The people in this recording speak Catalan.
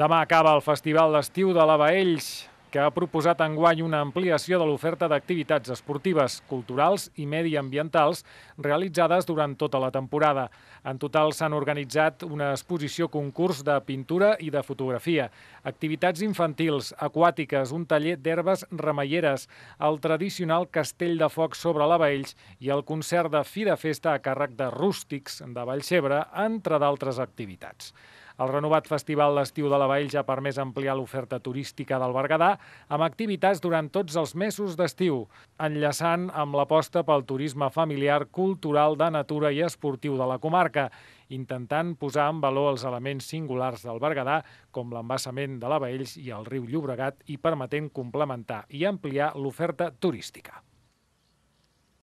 Demà acaba el Festival d'Estiu de la Baells, que ha proposat enguany una ampliació de l'oferta d'activitats esportives, culturals i mediambientals realitzades durant tota la temporada. En total s'han organitzat una exposició concurs de pintura i de fotografia, activitats infantils, aquàtiques, un taller d'herbes remeieres, el tradicional castell de foc sobre la Baells i el concert de fi de festa a càrrec de rústics de Vallcebre, entre d'altres activitats. El renovat Festival L'Estiu de la Vall ja ha permès ampliar l'oferta turística del Berguedà amb activitats durant tots els mesos d'estiu, enllaçant amb l'aposta pel turisme familiar, cultural, de natura i esportiu de la comarca, intentant posar en valor els elements singulars del Berguedà, com l'embassament de la Baells i el riu Llobregat, i permetent complementar i ampliar l'oferta turística.